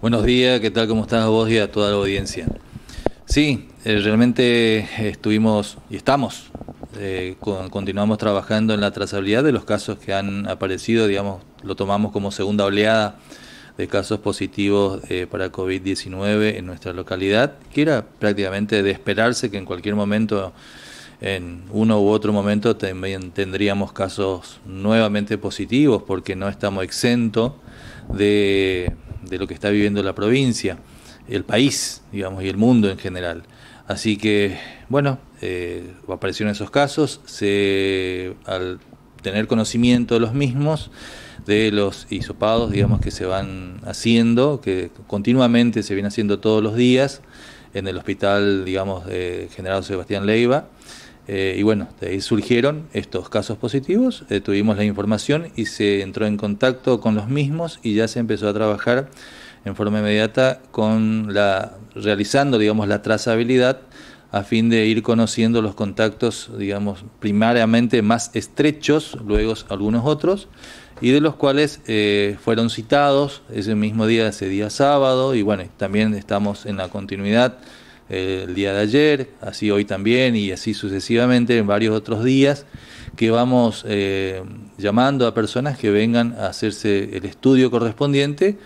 Buenos días, ¿qué tal? ¿Cómo estás vos y a toda la audiencia? Sí, eh, realmente estuvimos y estamos, eh, continuamos trabajando en la trazabilidad de los casos que han aparecido, digamos, lo tomamos como segunda oleada de casos positivos eh, para COVID-19 en nuestra localidad, que era prácticamente de esperarse que en cualquier momento en uno u otro momento también tendríamos casos nuevamente positivos porque no estamos exentos de, de, lo que está viviendo la provincia, el país, digamos, y el mundo en general. Así que, bueno, eh, aparecieron esos casos, se, al tener conocimiento de los mismos, de los hisopados, digamos, que se van haciendo, que continuamente se viene haciendo todos los días en el hospital, digamos, de General Sebastián Leiva, eh, y bueno, de ahí surgieron estos casos positivos, eh, tuvimos la información y se entró en contacto con los mismos y ya se empezó a trabajar en forma inmediata con la realizando digamos la trazabilidad a fin de ir conociendo los contactos digamos primariamente más estrechos, luego algunos otros y de los cuales eh, fueron citados ese mismo día, ese día sábado y bueno, también estamos en la continuidad el día de ayer, así hoy también y así sucesivamente en varios otros días, que vamos eh, llamando a personas que vengan a hacerse el estudio correspondiente.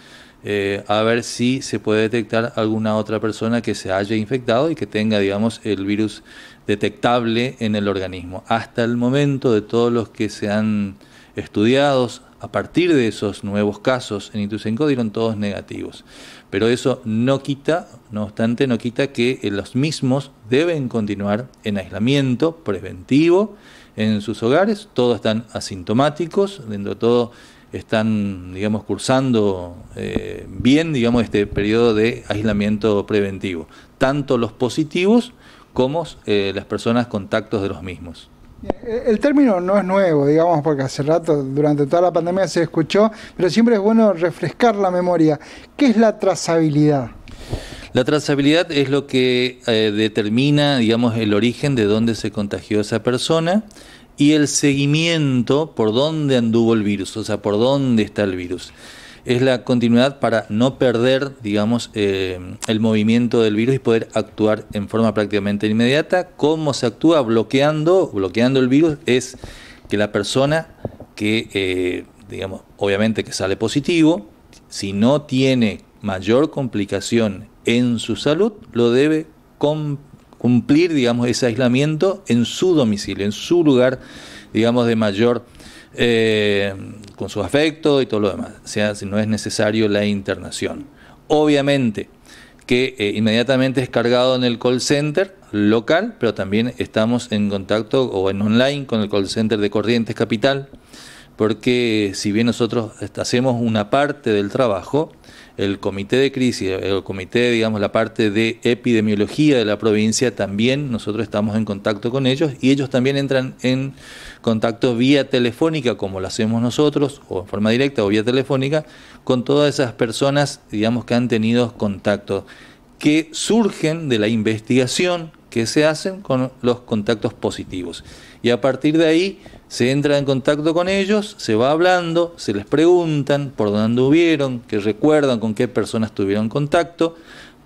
Eh, a ver si se puede detectar alguna otra persona que se haya infectado y que tenga, digamos, el virus detectable en el organismo. Hasta el momento de todos los que se han estudiados a partir de esos nuevos casos en Ituzaingó dieron todos negativos. Pero eso no quita, no obstante, no quita que eh, los mismos deben continuar en aislamiento preventivo en sus hogares. Todos están asintomáticos, dentro de todo están, digamos, cursando eh, bien, digamos, este periodo de aislamiento preventivo. Tanto los positivos como eh, las personas con contactos de los mismos. El término no es nuevo, digamos, porque hace rato, durante toda la pandemia se escuchó, pero siempre es bueno refrescar la memoria. ¿Qué es la trazabilidad? La trazabilidad es lo que eh, determina, digamos, el origen de dónde se contagió esa persona y el seguimiento por dónde anduvo el virus, o sea, por dónde está el virus es la continuidad para no perder, digamos, eh, el movimiento del virus y poder actuar en forma prácticamente inmediata. ¿Cómo se actúa? Bloqueando, bloqueando el virus es que la persona que, eh, digamos, obviamente que sale positivo, si no tiene mayor complicación en su salud, lo debe cumplir, digamos, ese aislamiento en su domicilio, en su lugar, digamos, de mayor eh, con su afecto y todo lo demás. O sea, si no es necesario la internación. Obviamente que eh, inmediatamente es cargado en el call center local, pero también estamos en contacto o en online con el call center de Corrientes Capital porque si bien nosotros hacemos una parte del trabajo, el comité de crisis, el comité, digamos, la parte de epidemiología de la provincia, también nosotros estamos en contacto con ellos y ellos también entran en contacto vía telefónica, como lo hacemos nosotros, o en forma directa o vía telefónica, con todas esas personas, digamos, que han tenido contacto, que surgen de la investigación que se hacen con los contactos positivos. Y a partir de ahí se entra en contacto con ellos, se va hablando, se les preguntan por dónde hubieron, que recuerdan con qué personas tuvieron contacto,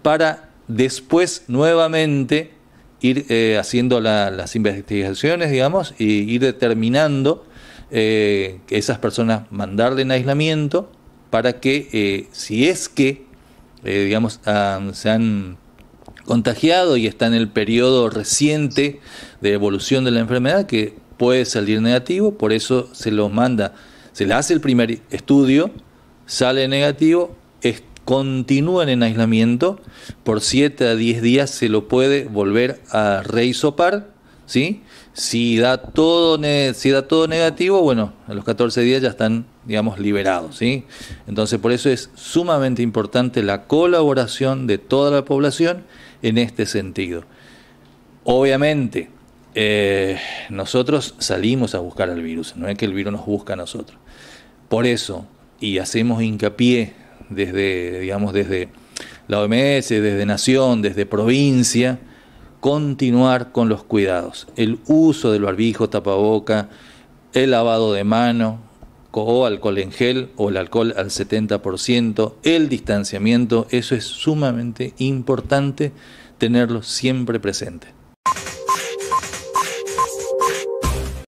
para después nuevamente ir eh, haciendo las investigaciones, digamos, e ir determinando que eh, esas personas mandarle en aislamiento para que eh, si es que, digamos, se han contagiado y está en el periodo reciente de evolución de la enfermedad que puede salir negativo, por eso se lo manda, se le hace el primer estudio, sale negativo, es, continúan en aislamiento, por 7 a 10 días se lo puede volver a reisopar ¿sí? Si da todo, si da todo negativo, bueno, a los 14 días ya están, digamos, liberados, Entonces, por eso es sumamente importante la colaboración de toda la población en este sentido. Obviamente, eh, nosotros salimos a buscar al virus, no es que el virus nos busque a nosotros. Por eso, y hacemos hincapié desde, desde la OMS, desde Nación, desde provincia, continuar con los cuidados, el uso del barbijo, tapaboca, el lavado de mano o alcohol en gel o el alcohol al 70%, el distanciamiento, eso es sumamente importante tenerlo siempre presente.